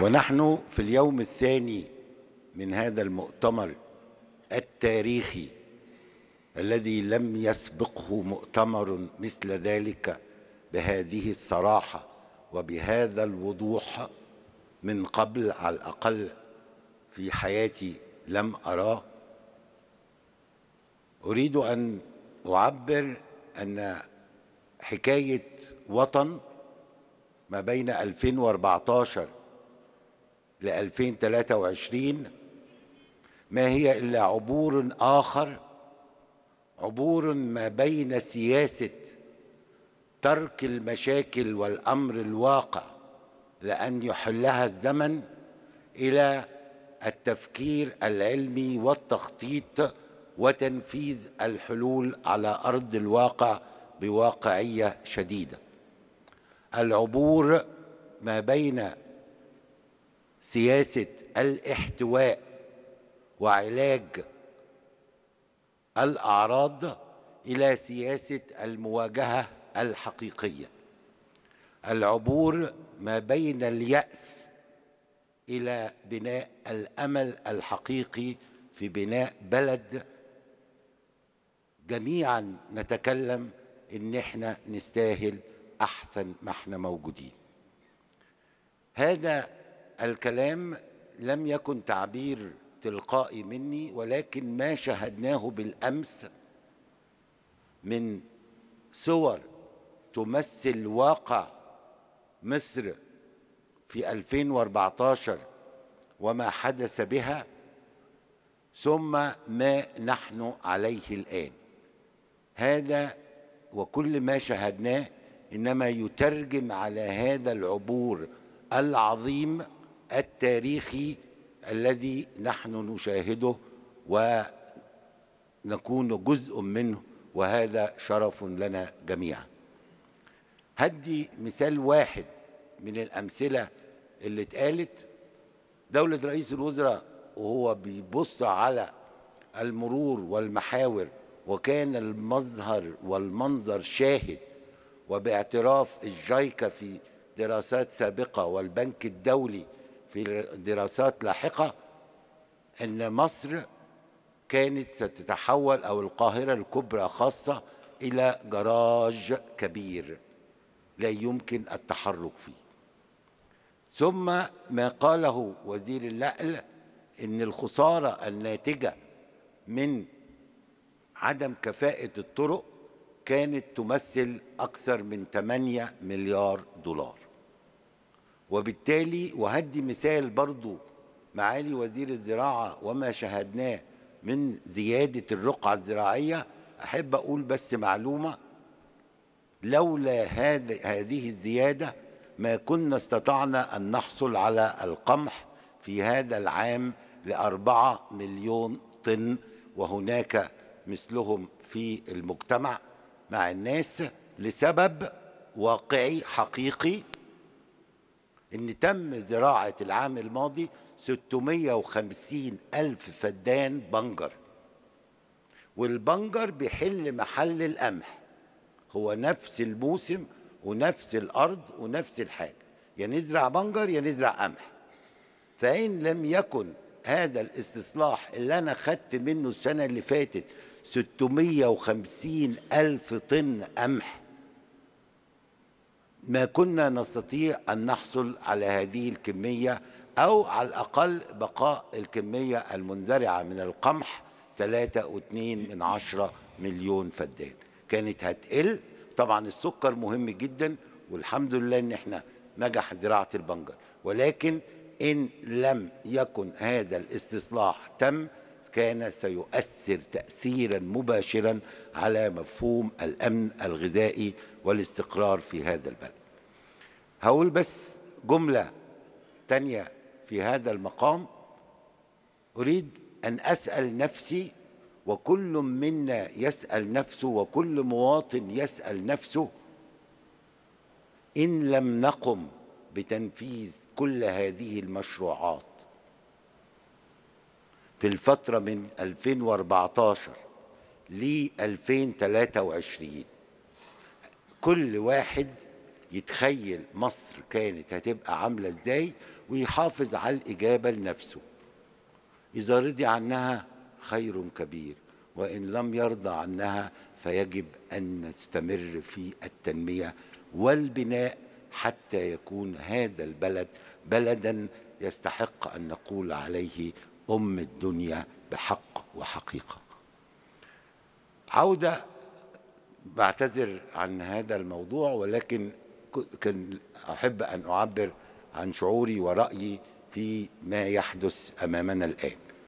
ونحن في اليوم الثاني من هذا المؤتمر التاريخي الذي لم يسبقه مؤتمر مثل ذلك بهذه الصراحه وبهذا الوضوح من قبل على الاقل في حياتي لم اراه اريد ان اعبر ان حكايه وطن ما بين 2014 ل 2023 ما هي إلا عبور آخر عبور ما بين سياسة ترك المشاكل والأمر الواقع لأن يحلها الزمن إلى التفكير العلمي والتخطيط وتنفيذ الحلول على أرض الواقع بواقعية شديدة العبور ما بين سياسه الاحتواء وعلاج الاعراض الى سياسه المواجهه الحقيقيه العبور ما بين الياس الى بناء الامل الحقيقي في بناء بلد جميعا نتكلم ان احنا نستاهل احسن ما احنا موجودين هذا الكلام لم يكن تعبير تلقائي مني ولكن ما شاهدناه بالامس من صور تمثل واقع مصر في 2014 وما حدث بها ثم ما نحن عليه الان هذا وكل ما شاهدناه انما يترجم على هذا العبور العظيم التاريخي الذي نحن نشاهده ونكون جزء منه وهذا شرف لنا جميعا هدي مثال واحد من الأمثلة اللي اتقالت دولة رئيس الوزراء وهو بيبص على المرور والمحاور وكان المظهر والمنظر شاهد وباعتراف الجايكا في دراسات سابقة والبنك الدولي في دراسات لاحقة أن مصر كانت ستتحول أو القاهرة الكبرى خاصة إلى جراج كبير لا يمكن التحرك فيه ثم ما قاله وزير النقل ان الخساره الناتجه من عدم كفاءه الطرق كانت تمثل اكثر من 8 مليار دولار وبالتالي وهدي مثال برضو معالي وزير الزراعة وما شاهدناه من زيادة الرقعة الزراعية أحب أقول بس معلومة لولا هذه الزيادة ما كنا استطعنا أن نحصل على القمح في هذا العام لأربعة مليون طن وهناك مثلهم في المجتمع مع الناس لسبب واقعي حقيقي ان تم زراعه العام الماضي 650 الف فدان بنجر والبنجر بيحل محل القمح هو نفس الموسم ونفس الارض ونفس الحاجه يا يعني نزرع بنجر يا يعني نزرع قمح فان لم يكن هذا الاستصلاح اللي انا خدت منه السنه اللي فاتت 650 الف طن قمح ما كنا نستطيع أن نحصل على هذه الكمية أو على الأقل بقاء الكمية المنزرعة من القمح 3.2 من عشرة مليون فدان كانت هتقل طبعا السكر مهم جدا والحمد لله ان احنا نجح زراعه البنجر ولكن ان لم يكن هذا الاستصلاح تم كان سيؤثر تأثيرا مباشرا على مفهوم الأمن الغذائي والاستقرار في هذا البلد هقول بس جملة تانية في هذا المقام أريد أن أسأل نفسي وكل منا يسأل نفسه وكل مواطن يسأل نفسه إن لم نقم بتنفيذ كل هذه المشروعات في الفترة من 2014 ل 2023 كل واحد يتخيل مصر كانت هتبقى عاملة ازاي ويحافظ على الإجابة لنفسه إذا رضي عنها خير كبير وإن لم يرضى عنها فيجب أن نستمر في التنمية والبناء حتى يكون هذا البلد بلدا يستحق أن نقول عليه أم الدنيا بحق وحقيقة عودة بعتذر عن هذا الموضوع ولكن كان أحب أن أعبر عن شعوري ورأيي في ما يحدث أمامنا الآن